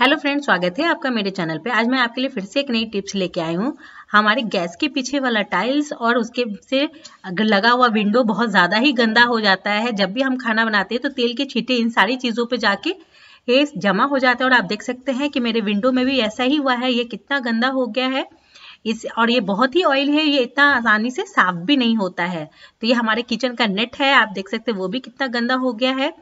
hello friends स्वागत है आपका मेरे चैनल पे आज मैं आपके लिए फिर से एक नई टिप्स लेके आई हूँ हमारे गैस के पीछे वाला टाइल्स और उसके से लगा हुआ विंडो बहुत ज़्यादा ही गंदा हो जाता है जब भी हम खाना बनाते हैं तो तेल के छींटे इन सारी चीज़ों पे जाके ये जमा हो जाता है और आप देख सकते हैं कि मेरे विंडो में भी ऐसा ही हुआ है ये कितना गंदा हो गया है इस और ये बहुत ही ऑयल है ये इतना आसानी से साफ भी नहीं होता है तो ये हमारे किचन का नेट है आप देख सकते हैं वो भी कितना गंदा हो गया है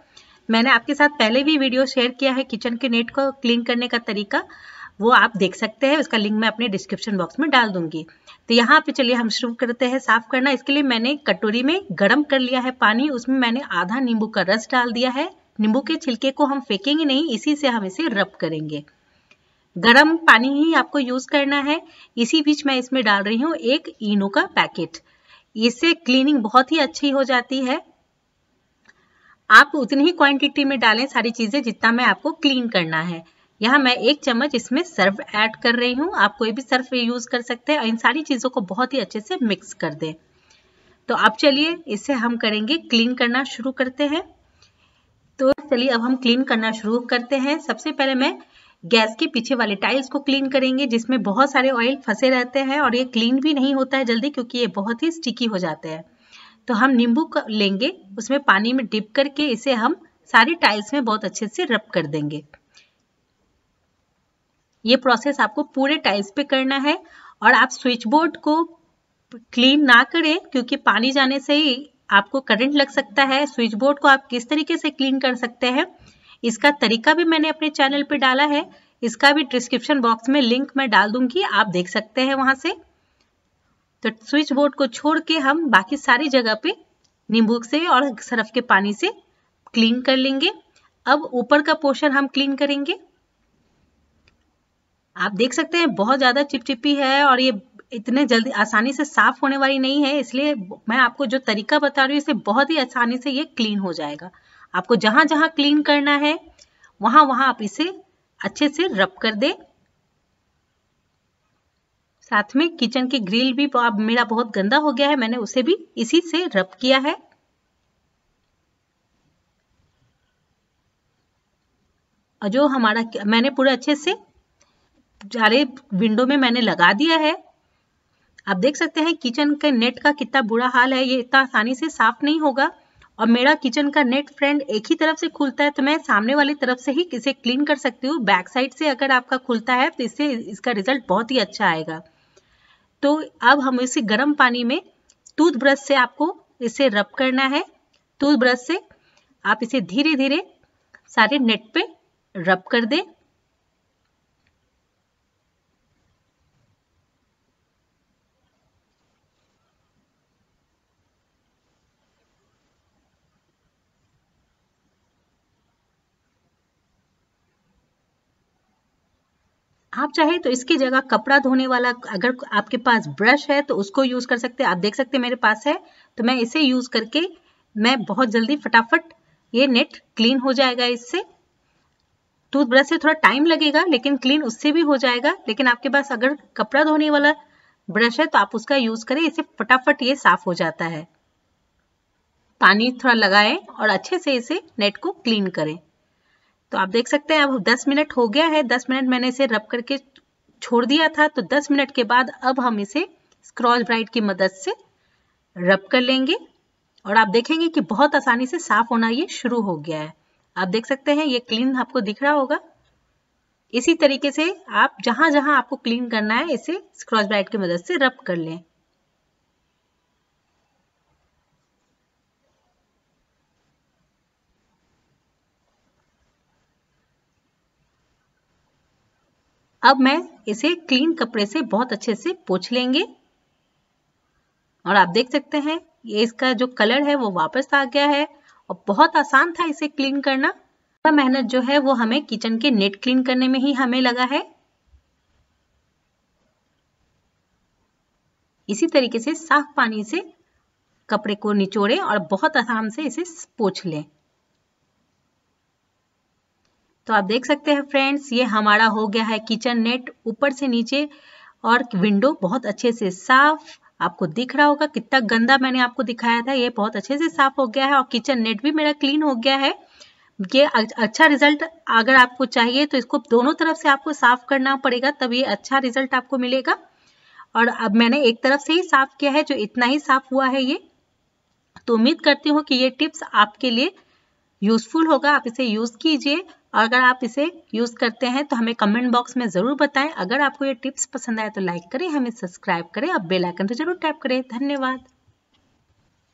मैंने आपके साथ पहले भी वीडियो शेयर किया है किचन के नेट को क्लीन करने का तरीका वो आप देख सकते हैं उसका लिंक मैं अपने डिस्क्रिप्शन बॉक्स में डाल दूंगी तो यहाँ पे चलिए हम शुरू करते हैं साफ करना इसके लिए मैंने कटोरी में गर्म कर लिया है पानी उसमें मैंने आधा नींबू का रस डाल दिया है नींबू के छिलके को हम फेंकेंगे नहीं इसी से हम इसे रब करेंगे गर्म पानी ही आपको यूज करना है इसी बीच मैं इसमें डाल रही हूँ एक इनो का पैकेट इससे क्लीनिंग बहुत ही अच्छी हो जाती है आप उतनी ही क्वांटिटी में डालें सारी चीज़ें जितना मैं आपको क्लीन करना है यहाँ मैं एक चम्मच इसमें सर्फ ऐड कर रही हूँ आप कोई भी सर्फ यूज़ कर सकते हैं और इन सारी चीज़ों को बहुत ही अच्छे से मिक्स कर दें तो अब चलिए इसे हम करेंगे क्लीन करना शुरू करते हैं तो चलिए अब हम क्लीन करना शुरू करते हैं सबसे पहले मैं गैस के पीछे वाले टाइल्स को क्लीन करेंगे जिसमें बहुत सारे ऑयल फंसे रहते हैं और ये क्लीन भी नहीं होता है जल्दी क्योंकि ये बहुत ही स्टिकी हो जाते हैं तो हम नींबू लेंगे उसमें पानी में डिप करके इसे हम सारी टाइल्स में बहुत अच्छे से रब कर देंगे ये प्रोसेस आपको पूरे टाइल्स पे करना है और आप स्विच बोर्ड को क्लीन ना करें क्योंकि पानी जाने से ही आपको करंट लग सकता है स्विच बोर्ड को आप किस तरीके से क्लीन कर सकते हैं इसका तरीका भी मैंने अपने चैनल पे डाला है इसका भी डिस्क्रिप्शन बॉक्स में लिंक मैं डाल दूंगी आप देख सकते हैं वहां से तो स्विच बोर्ड को छोड़ के हम बाकी सारी जगह पे नींबू से और सरफ के पानी से क्लीन कर लेंगे अब ऊपर का पोर्शन हम क्लीन करेंगे आप देख सकते हैं बहुत ज़्यादा चिपचिपी है और ये इतने जल्दी आसानी से साफ होने वाली नहीं है इसलिए मैं आपको जो तरीका बता रही हूँ इसे बहुत ही आसानी से ये क्लीन हो जाएगा आपको जहां जहां क्लीन करना है वहां वहां आप इसे अच्छे से रब कर दें साथ में किचन की ग्रिल भी अब मेरा बहुत गंदा हो गया है मैंने उसे भी इसी से रब किया है और जो हमारा मैंने पूरा अच्छे से सारे विंडो में मैंने लगा दिया है आप देख सकते हैं किचन के नेट का कितना बुरा हाल है ये इतना आसानी से साफ नहीं होगा और मेरा किचन का नेट फ्रेंड एक ही तरफ से खुलता है तो मैं सामने वाली तरफ से ही इसे क्लीन कर सकती हूँ बैक साइड से अगर आपका खुलता है तो इससे इसका रिजल्ट बहुत ही अच्छा आएगा तो अब हम इसे गर्म पानी में टूथब्रश से आपको इसे रब करना है टूथब्रश से आप इसे धीरे धीरे सारे नेट पे रब कर दें आप चाहे तो इसकी जगह कपड़ा धोने वाला अगर आपके पास ब्रश है तो उसको यूज कर सकते हैं आप देख सकते हैं मेरे पास है तो मैं इसे यूज करके मैं बहुत जल्दी फटाफट ये नेट क्लीन हो जाएगा इससे टूथब्रश से थोड़ा टाइम लगेगा लेकिन क्लीन उससे भी हो जाएगा लेकिन आपके पास अगर कपड़ा धोने वाला ब्रश है तो आप उसका यूज करें इसे फटाफट ये साफ हो जाता है पानी थोड़ा लगाएं और अच्छे से इसे नेट को क्लीन करें तो आप देख सकते हैं अब 10 मिनट हो गया है 10 मिनट मैंने इसे रब करके छोड़ दिया था तो 10 मिनट के बाद अब हम इसे स्क्रॉच ब्राइट की मदद से रब कर लेंगे और आप देखेंगे कि बहुत आसानी से साफ होना ये शुरू हो गया है आप देख सकते हैं ये क्लीन आपको दिख रहा होगा इसी तरीके से आप जहां जहां आपको क्लीन करना है इसे स्क्रॉच ब्राइट की मदद से रब कर लें अब मैं इसे क्लीन कपड़े से बहुत अच्छे से पोछ लेंगे और आप देख सकते हैं ये इसका जो कलर है वो वापस आ गया है और बहुत आसान था इसे क्लीन करना पूरा मेहनत जो है वो हमें किचन के नेट क्लीन करने में ही हमें लगा है इसी तरीके से साफ पानी से कपड़े को निचोड़े और बहुत आसान से इसे पोछ लें तो आप देख सकते हैं फ्रेंड्स ये हमारा हो गया है किचन नेट ऊपर से नीचे और विंडो बहुत अच्छे से साफ आपको दिख रहा होगा कितना गंदा मैंने आपको दिखाया था ये बहुत अच्छे से साफ हो गया है और किचन नेट भी मेरा क्लीन हो गया है ये अच्छा रिजल्ट अगर आपको चाहिए तो इसको दोनों तरफ से आपको साफ करना पड़ेगा तब ये अच्छा रिजल्ट आपको मिलेगा और अब मैंने एक तरफ से ही साफ किया है जो इतना ही साफ हुआ है ये तो उम्मीद करती हूँ कि ये टिप्स आपके लिए यूजफुल होगा आप इसे यूज कीजिए अगर आप इसे यूज़ करते हैं तो हमें कमेंट बॉक्स में ज़रूर बताएं अगर आपको ये टिप्स पसंद आए तो लाइक करें हमें सब्सक्राइब करें और बेल आइकन तो जरूर टैप करें धन्यवाद